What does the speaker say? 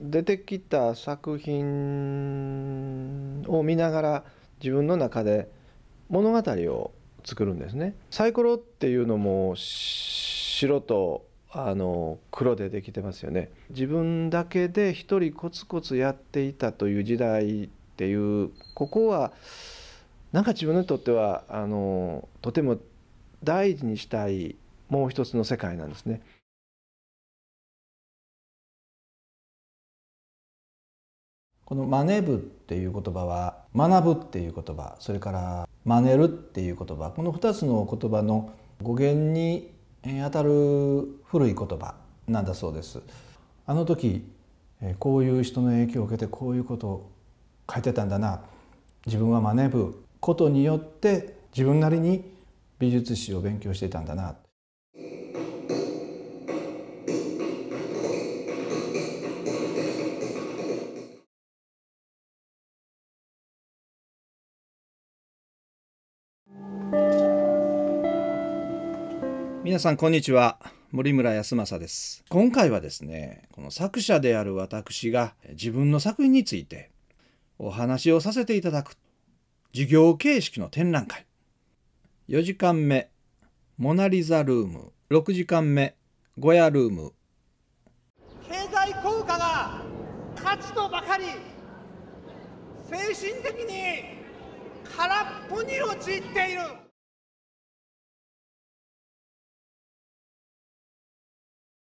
出てきた作品を見ながら自分の中で物語を作るんですね。サイコロっていうのも白とあの黒でできてますよね。自分だけで一人コツコツやっていたという時代っていうここはなんか自分にとってはあのとても大事にしたいもう一つの世界なんですね。この「マネぶ」っていう言葉は「学ぶ」っていう言葉それから「マネる」っていう言葉この2つの言葉の語源にあたる古い言葉なんだそうです。あの時こういう人の影響を受けてこういうことを書いてたんだな自分は学ぶことによって自分なりに美術史を勉強していたんだな皆さんこんにちは森村康政です今回はですねこの作者である私が自分の作品についてお話をさせていただく授業形式の展覧会4時間目モナリザルーム6時間目ゴヤルーム経済効果が勝つとばかり精神的に空っぽに陥っている